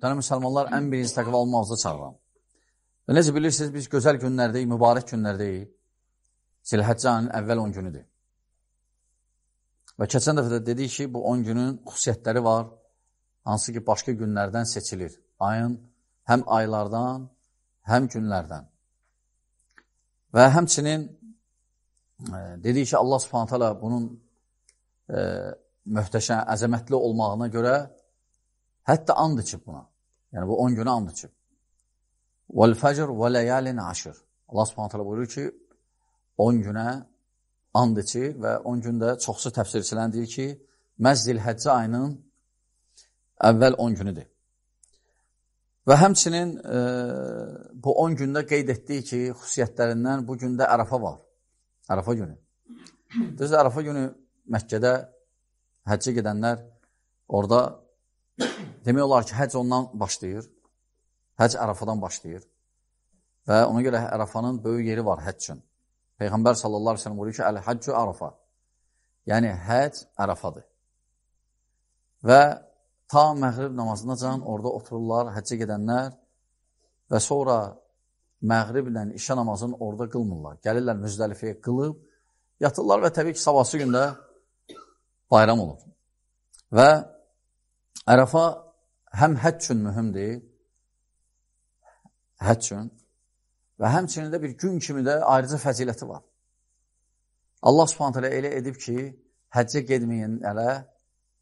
Mütənə müsəlmanlar, ən birinci təqva olmağıza çağıram. Və necə bilirsiniz, biz gözəl günlərdəyik, mübarək günlərdəyik. Silhəccənin əvvəl 10 günüdür. Və keçən dəfə də dedik ki, bu 10 günün xüsusiyyətləri var, hansı ki, başqa günlərdən seçilir. Ayın həm aylardan, həm günlərdən. Və həmçinin e, dedik ki, Allah subhanət hələ bunun e, möhtəşəm, əzəmətli olmağına görə hətta and içib buna. Yəni bu 10 günə and içib. Vel fecr ve leyalin aşır. Allah Subhanahu taala buyurur ki, 10 günə and içir və 10 gündə çoxsu təfsirçilərin deyir ki, məhz Zilhəccə ayının əvvəl 10 günüdür. Və həmçinin e, bu 10 gündə qeyd etdiyi ki, xüsusiyyətlərindən bu gündə Ərəfa var. Ərəfa günü. Düzdür, Ərəfa günü Məkkədə həccə gedənlər orada demək olar ki, həc ondan başlayır. Həc Ərafadan başlayır. Və ona görə Ərafanın böyük yeri var həc üçün. Peyğəmbər sallallahu aleyhi ve sellem buyuruyor ki, Əl-həccü Ərafa. Yəni, həc Ərafadır. Və ta məğrib namazına can orada otururlar, həccə gedənlər və sonra məğriblə işə namazını orada qılmırlar. Gəlirlər müzdəlifəyə qılıb, yatırlar və təbii ki, sabahsı gündə bayram olur. Və Ərəfa həm həcc üçün mühümdir, həcc üçün və həmçinin də bir gün kimi də ayrıca fəziləti var. Allah subhanət hələ elə edib ki, həccə gedməyin hələ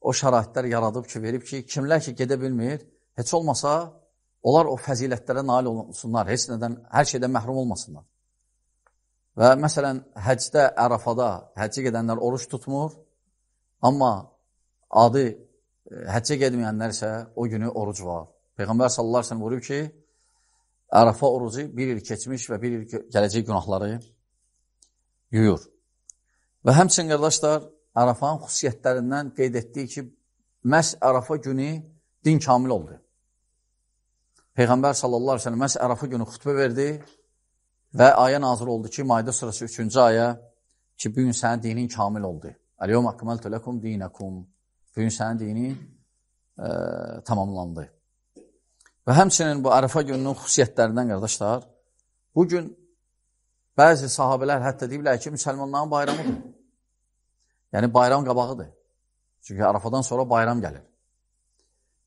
o şəraitlər yaradıb ki, verib ki, kimlər ki, gedə bilmir, heç olmasa onlar o fəzilətlərə nail olunsunlar, heç nədən, hər şeydən məhrum olmasınlar. Və məsələn, həcdə, ərafada həccə gedənlər oruç tutmur, amma adı həccə getməyənlər isə o günü oruc var. Peyğəmbər sallallahu əleyhi və səlləm buyurub ki, Ərafa orucu bir il keçmiş və bir il gələcək günahları yuyur. Və həmçinin qardaşlar, Ərafanın xüsusiyyətlərindən qeyd etdiyi ki, məhz Ərafa günü din kamil oldu. Peyğəmbər sallallahu əleyhi və səlləm məhz Ərafa günü xutbə verdi və ayə nazil oldu ki, Maide surəsi 3-cü ayə ki, bu gün sənin dinin kamil oldu. Əl-yevmə akmaltu lakum dinakum bu gün sənin dini ə, e, tamamlandı. Və həmçinin bu Ərəfə gününün xüsusiyyətlərindən, qardaşlar, bu gün bəzi sahabələr hətta deyiblər ki, müsəlmanların bayramıdır. Yəni, bayram qabağıdır. Çünki Ərəfədən sonra bayram gəlir.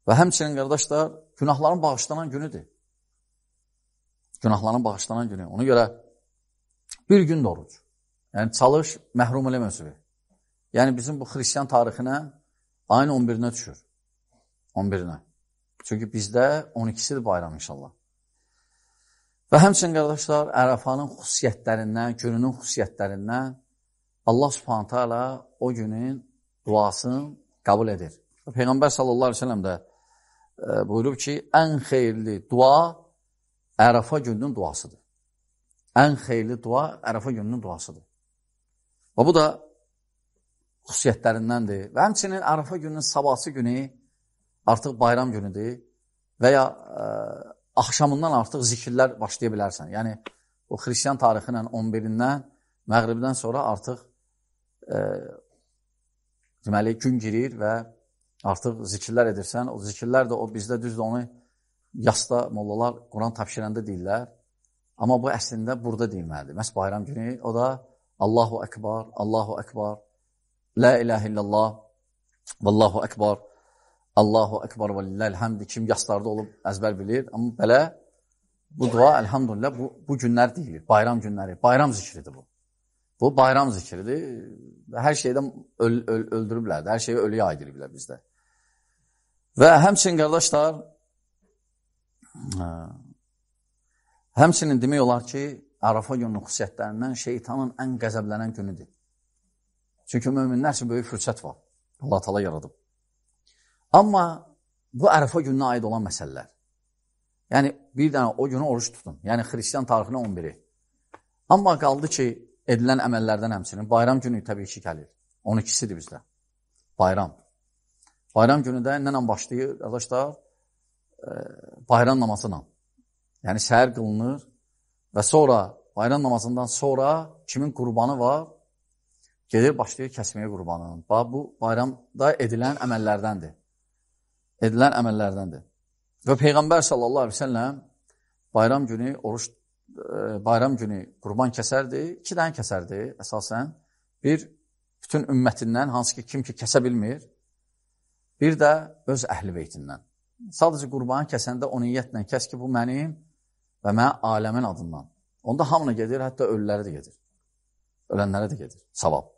Və həmçinin, qardaşlar, günahların bağışlanan günüdür. Günahların bağışlanan günü. Ona görə bir gün də oruc. Yəni, çalış, məhrum eləmə özü. Yəni, bizim bu xristiyan tarixinə Ayın 11-nə düşür. 11-nə. Çünki bizdə 12-sidir bayram inşallah. Və həmçin, qardaşlar, Ərəfanın xüsusiyyətlərindən, gününün xüsusiyyətlərindən Allah subhanətə alə o günün duasını qəbul edir. Peyğəmbər sallallahu aleyhi ve sellem də e, buyurub ki, ən xeyirli dua Ərəfa gününün duasıdır. Ən xeyirli dua Ərəfa gününün duasıdır. Və bu da xüsusiyyətlərindəndir. Və həmçinin Ərəfə gününün sabahsı günü artıq bayram günüdür və ya ə, e, axşamından artıq zikirlər başlaya bilərsən. Yəni, o xristiyan tarixi ilə 11-dən, məğribdən sonra artıq ə, e, deməli, gün girir və artıq zikirlər edirsən. O zikirlər də o bizdə düzdür onu yasda mollalar Quran tapşirəndə deyirlər. Amma bu əslində burada deyilməlidir. Məs bayram günü o da Allahu Əkbar, Allahu Əkbar, La ilahe illallah, vallahu əkbar, Allahu əkbar və lilləlhəmdi. Kim yaslarda olub əzbər bilir. Amma belə bu dua, əlhamdülillə, bu, bu günlər deyilir. Bayram günləri, bayram zikridir bu. Bu bayram zikridir. Hər şeydən öl, öl, öldürüblər də, hər şeyi ölü yaydırıblər bizdə. Və həmçin, qardaşlar, həmçinin demək olar ki, Arafa gününün xüsusiyyətlərindən şeytanın ən qəzəblənən günüdür. Çünki möminlər üçün böyük fürsət var. Allah tala yaradıb. Amma bu Ərəfə gününə aid olan məsələlər. Yəni, bir dənə o günü oruç tutun. Yəni, xristiyan tarixinə 11-i. Amma qaldı ki, edilən əməllərdən həmsinin bayram günü təbii ki, gəlir. 12-sidir bizdə. Bayram. Bayram günü də nə başlayır, qardaşlar? E, bayram namazıyla. Yəni, səhər qılınır və sonra, bayram namazından sonra kimin qurbanı var? Gedir başlayır kəsməyə qurbanın. Bax, bu bayramda edilən əməllərdəndir. Edilən əməllərdəndir. Və Peyğəmbər sallallahu aleyhi ve səlləm bayram günü oruç e, bayram günü qurban kəsərdi, iki dənə kəsərdi əsasən. Bir, bütün ümmətindən, hansı ki, kim ki kəsə bilmir, bir də öz əhl-i beytindən. Sadəcə qurbanı kəsəndə o niyyətlə kəs ki, bu mənim və mənim aləmin adından. Onda hamına gedir, hətta ölülərə də gedir. Ölənlərə də gedir, savab.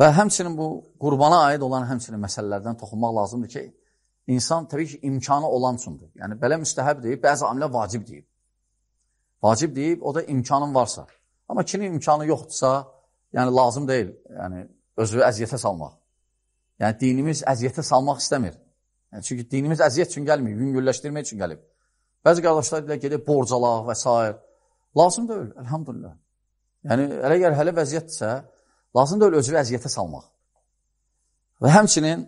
Və həmçinin bu qurbana aid olan həmçinin məsələlərdən toxunmaq lazımdır ki, insan təbii ki, imkanı olan üçündür. Yəni, belə müstəhəb deyib, bəzi amilə vacib deyib. Vacib deyib, o da imkanın varsa. Amma kinin imkanı yoxdursa, yəni lazım deyil yəni, özü əziyyətə salmaq. Yəni, dinimiz əziyyətə salmaq istəmir. Yəni, çünki dinimiz əziyyət üçün gəlməyib, yüngülləşdirmək üçün gəlib. Bəzi qardaşlar ilə gedib borcalaq və s. Lazım deyil, əlhamdülillah. Yəni, elə gəl hələ vəziyyətdirsə, Lazım deyil özünü əziyyətə salmaq. Və həmçinin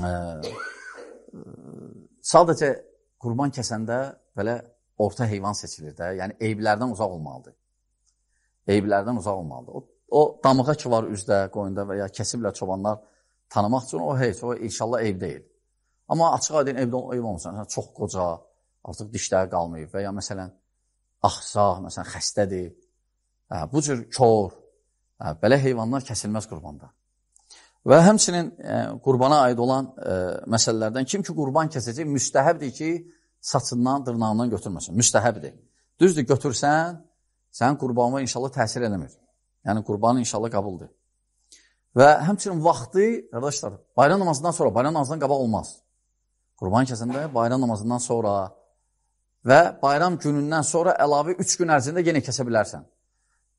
e, e, sadəcə qurban kəsəndə belə orta heyvan seçilir də, yəni eyblərdən uzaq olmalıdır. Eyblərdən uzaq olmalıdır. O, o damığa ki var üzdə, qoyunda və ya kəsiblə çobanlar tanımaq üçün o heç, o inşallah eyb deyil. Amma açıq aydın evdə ev olmasan, çox qoca, artıq dişləri qalmayıb və ya məsələn axsaq, məsələn xəstədir. Hə, bu cür kor, Belə heyvanlar kəsilməz qurbanda. Və həmçinin ə, e, qurbana aid olan ə, e, məsələlərdən kim ki, qurban kəsəcək, müstəhəbdir ki, saçından, dırnağından götürməsin. Müstəhəbdir. Düzdür, götürsən, sənin qurbanına inşallah təsir eləmir. Yəni, qurbanın inşallah qabıldır. Və həmçinin vaxtı, qardaşlar, bayram namazından sonra, bayram namazından qabaq olmaz. Qurban kəsəndə bayram namazından sonra və bayram günündən sonra əlavə 3 gün ərzində yenə kəsə bilərsən.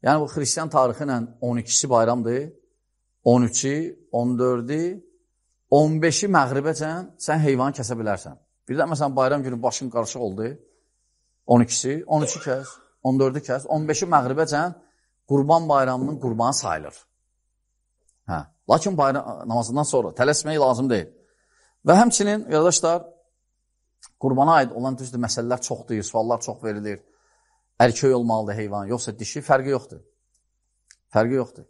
Yəni, bu xristiyan tarixi ilə 12-si bayramdır, 13-i, 14-i, 15-i məğribəcən sən heyvan kəsə bilərsən. Bir də məsələn, bayram günü başın qarışıq oldu, 12-si, 13-i kəs, 14-ü kəs, 15-i məğribəcən qurban bayramının qurbanı sayılır. Hə. Lakin bayram namazından sonra tələsmək lazım deyil. Və həmçinin, qardaşlar, qurbana aid olan düzdür, məsələlər çoxdur, suallar çox verilir. Ərkək olmalıdır heyvan, yoxsa dişi, fərqi yoxdur. Fərqi yoxdur.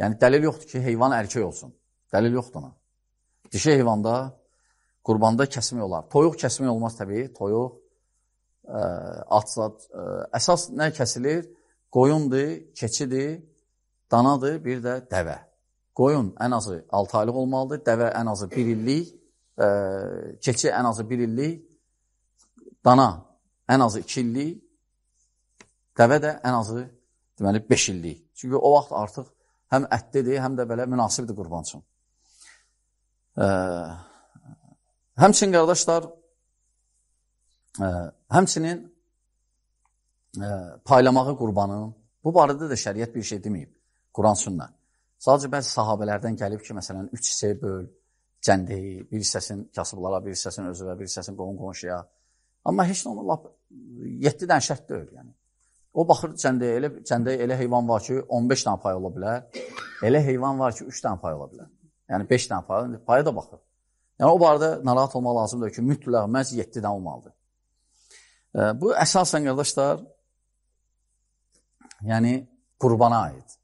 Yəni, dəlil yoxdur ki, heyvan ərkək olsun. Dəlil yoxdur ona. Dişi heyvanda, qurbanda kəsmək olar. Toyuq kəsmək olmaz təbii, toyuq, ə, e, atsat. Ə, e, əsas nə kəsilir? Qoyundur, keçidir, danadır, bir də dəvə. Qoyun ən azı 6 aylıq olmalıdır, dəvə ən azı 1 illik, ə, e, keçi ən azı 1 illik, dana ən azı 2 illik, Dəvə də ən azı deməli 5 illik. Çünki o vaxt artıq həm ətlidir, həm də belə münasibdir qurban üçün. Ə, həmçinin qardaşlar, ə, həmçinin ə, paylamağı qurbanın, bu barədə də şəriət bir şey deməyib, Quran sünnə. Sadəcə bəzi sahabələrdən gəlib ki, məsələn, üç hissəyə böl, cəndəyi, bir hissəsin kasıblara, bir hissəsin özü və bir hissəsin qohum-qonşuya. Amma heç nə olmur, 7 dən şərt deyil, yəni. O baxır cəndəyə elə, cəndəyə elə heyvan var ki, 15 dənə pay ola bilər. Elə heyvan var ki, 3 dənə pay ola bilər. Yəni 5 dənə pay, paya da baxır. Yəni o barədə narahat olmaq lazımdır ki, mütləq məhz 7 dənə olmalıdır. E, bu əsasən qardaşlar, yəni qurbana aid.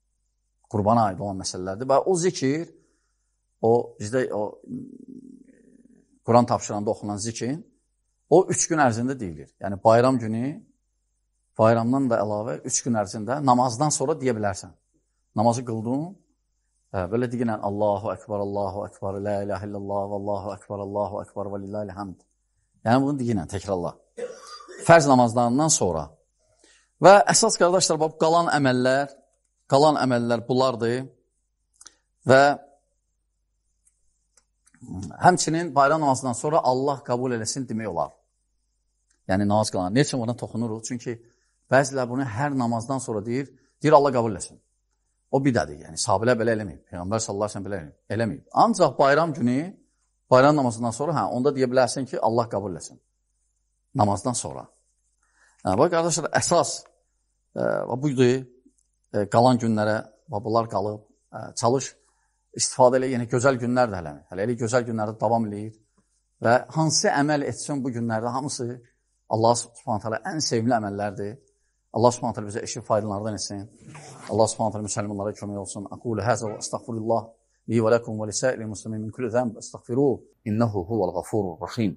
Qurbana aid olan məsələlərdir. Və o zikir o bizdə o Quran tapşıranda oxunan zikir o 3 gün ərzində deyilir. Yəni bayram günü Bayramdan da əlavə 3 gün ərzində namazdan sonra deyə bilərsən. Namazı qıldın, hə, Belə deyilən Allahu Ekber, Allahu Ekber, La ilahe illallah, Allahu Ekber, Allahu Ekber və lillahi hamd. Yəni bunu deyilən təkrarla. Fərz namazlarından sonra. Və əsas qardaşlar, bax qalan əməllər, qalan əməllər bunlardır. Və həmçinin bayram namazından sonra Allah qəbul eləsin demək olar. Yəni namaz qalan. Neçə ona toxunuruq? Çünki Bəzilər bunu hər namazdan sonra deyir, deyir Allah qəbul etsin. O bidədir, yəni sahabələr belə eləməyib, Peyğəmbər sallallahu əleyhi və səlləm belə eləməyib. Ancaq bayram günü, bayram namazından sonra, hə, onda deyə bilərsən ki, Allah qəbul etsin. Namazdan sonra. Hə, bax qardaşlar, əsas e, budur, e, qalan günlərə bunlar qalıb, e, çalış, istifadə elə, yəni gözəl günlər də hələ, hələ elə gözəl günlərdə davam eləyir və hansı əməl etsin bu günlərdə, hamısı Allah subhanətə ən sevimli əməllərdir. Allah subhanahu teala bize eşit faydalardan etsin. Allah subhanahu teala Müslümanlara kömək olsun. Aqulu haza ve estağfirullah li ve lekum ve lisairil muslimin min kulli zenb. Estağfiruhu innehu huvel gafurur rahim.